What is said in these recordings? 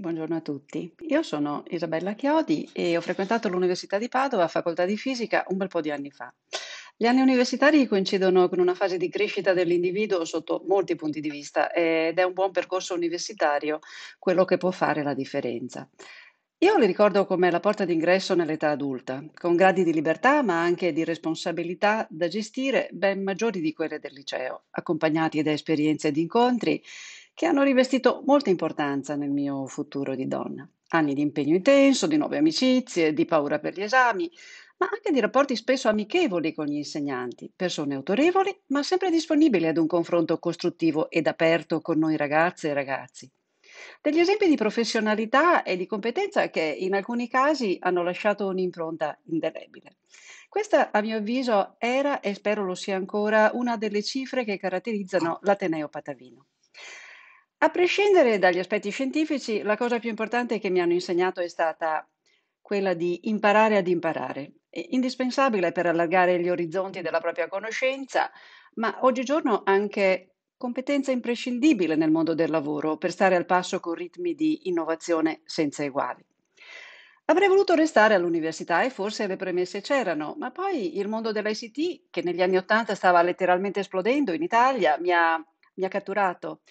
Buongiorno a tutti. Io sono Isabella Chiodi e ho frequentato l'Università di Padova, facoltà di fisica, un bel po' di anni fa. Gli anni universitari coincidono con una fase di crescita dell'individuo sotto molti punti di vista ed è un buon percorso universitario quello che può fare la differenza. Io le ricordo come la porta d'ingresso nell'età adulta, con gradi di libertà ma anche di responsabilità da gestire ben maggiori di quelle del liceo, accompagnati da esperienze ed incontri che hanno rivestito molta importanza nel mio futuro di donna. Anni di impegno intenso, di nuove amicizie, di paura per gli esami, ma anche di rapporti spesso amichevoli con gli insegnanti, persone autorevoli, ma sempre disponibili ad un confronto costruttivo ed aperto con noi ragazze e ragazzi. Degli esempi di professionalità e di competenza che in alcuni casi hanno lasciato un'impronta indelebile. Questa, a mio avviso, era e spero lo sia ancora una delle cifre che caratterizzano l'Ateneo Patavino. A prescindere dagli aspetti scientifici, la cosa più importante che mi hanno insegnato è stata quella di imparare ad imparare, È indispensabile per allargare gli orizzonti della propria conoscenza, ma oggigiorno anche competenza imprescindibile nel mondo del lavoro per stare al passo con ritmi di innovazione senza eguali. Avrei voluto restare all'università e forse le premesse c'erano, ma poi il mondo dell'ICT, che negli anni Ottanta stava letteralmente esplodendo in Italia, mi ha, mi ha catturato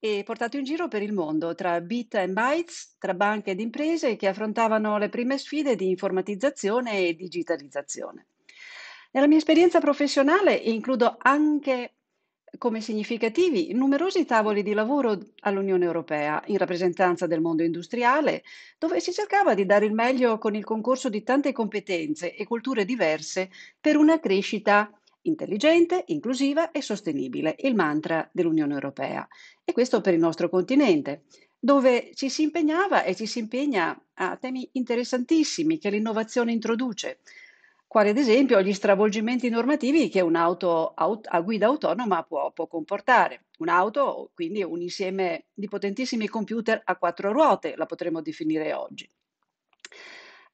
e portato in giro per il mondo tra bit and bytes, tra banche ed imprese che affrontavano le prime sfide di informatizzazione e digitalizzazione. Nella mia esperienza professionale includo anche come significativi numerosi tavoli di lavoro all'Unione Europea in rappresentanza del mondo industriale, dove si cercava di dare il meglio con il concorso di tante competenze e culture diverse per una crescita intelligente, inclusiva e sostenibile, il mantra dell'Unione Europea. E questo per il nostro continente, dove ci si impegnava e ci si impegna a temi interessantissimi che l'innovazione introduce, quali ad esempio gli stravolgimenti normativi che un'auto a guida autonoma può, può comportare. Un'auto, quindi un insieme di potentissimi computer a quattro ruote, la potremmo definire oggi.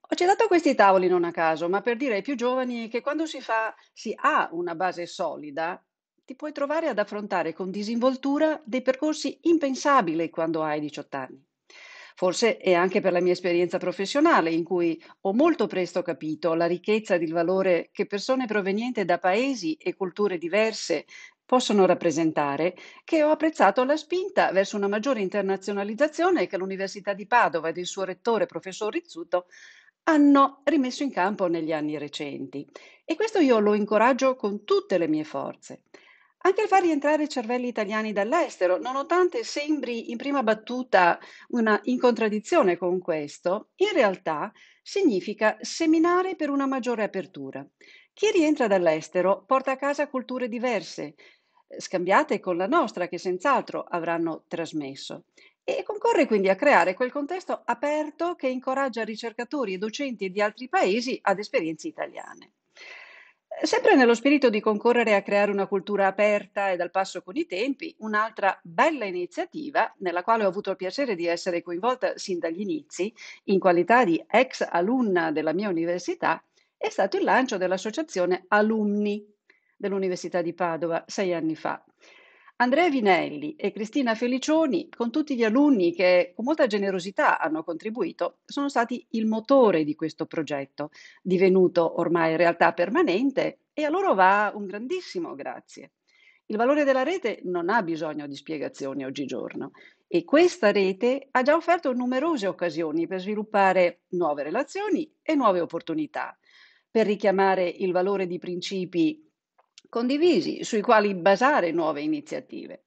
Ho citato questi tavoli non a caso, ma per dire ai più giovani che quando si fa, si ha una base solida, ti puoi trovare ad affrontare con disinvoltura dei percorsi impensabili quando hai 18 anni. Forse è anche per la mia esperienza professionale, in cui ho molto presto capito la ricchezza ed il valore che persone provenienti da paesi e culture diverse possono rappresentare, che ho apprezzato la spinta verso una maggiore internazionalizzazione che l'Università di Padova ed il suo rettore, professor Rizzuto, hanno rimesso in campo negli anni recenti. E questo io lo incoraggio con tutte le mie forze. Anche il far rientrare cervelli italiani dall'estero, nonostante sembri in prima battuta una in contraddizione con questo, in realtà significa seminare per una maggiore apertura. Chi rientra dall'estero porta a casa culture diverse, scambiate con la nostra, che senz'altro avranno trasmesso e concorre quindi a creare quel contesto aperto che incoraggia ricercatori e docenti di altri paesi ad esperienze italiane. Eh, sempre nello spirito di concorrere a creare una cultura aperta e dal passo con i tempi, un'altra bella iniziativa, nella quale ho avuto il piacere di essere coinvolta sin dagli inizi, in qualità di ex alunna della mia università, è stato il lancio dell'associazione Alumni dell'Università di Padova sei anni fa, Andrea Vinelli e Cristina Felicioni, con tutti gli alunni che con molta generosità hanno contribuito, sono stati il motore di questo progetto, divenuto ormai realtà permanente e a loro va un grandissimo grazie. Il valore della rete non ha bisogno di spiegazioni oggigiorno e questa rete ha già offerto numerose occasioni per sviluppare nuove relazioni e nuove opportunità, per richiamare il valore di principi condivisi sui quali basare nuove iniziative.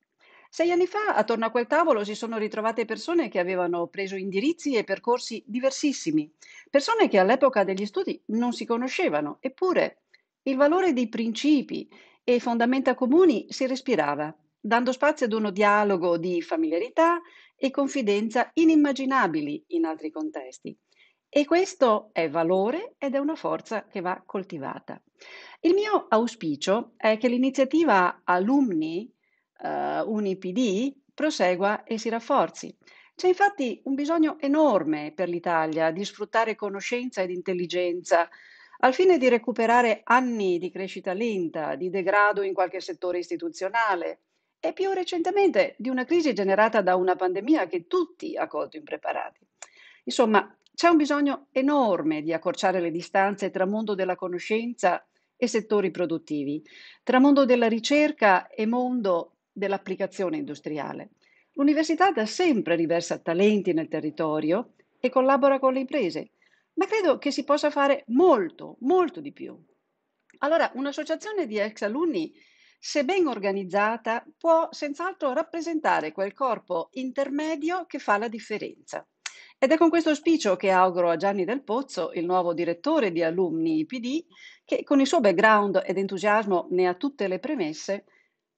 Sei anni fa, attorno a quel tavolo, si sono ritrovate persone che avevano preso indirizzi e percorsi diversissimi, persone che all'epoca degli studi non si conoscevano, eppure il valore dei principi e fondamenta comuni si respirava, dando spazio ad uno dialogo di familiarità e confidenza inimmaginabili in altri contesti. E questo è valore ed è una forza che va coltivata. Il mio auspicio è che l'iniziativa Alumni eh, UniPD prosegua e si rafforzi. C'è infatti un bisogno enorme per l'Italia di sfruttare conoscenza ed intelligenza al fine di recuperare anni di crescita lenta, di degrado in qualche settore istituzionale e più recentemente di una crisi generata da una pandemia che tutti ha colto impreparati. Insomma, c'è un bisogno enorme di accorciare le distanze tra mondo della conoscenza e settori produttivi, tra mondo della ricerca e mondo dell'applicazione industriale. L'università da sempre riversa talenti nel territorio e collabora con le imprese, ma credo che si possa fare molto, molto di più. Allora, un'associazione di ex alunni, se ben organizzata, può senz'altro rappresentare quel corpo intermedio che fa la differenza. Ed è con questo auspicio che auguro a Gianni Del Pozzo, il nuovo direttore di Alumni PD, che con il suo background ed entusiasmo ne ha tutte le premesse,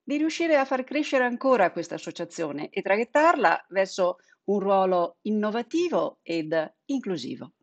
di riuscire a far crescere ancora questa associazione e traghettarla verso un ruolo innovativo ed inclusivo.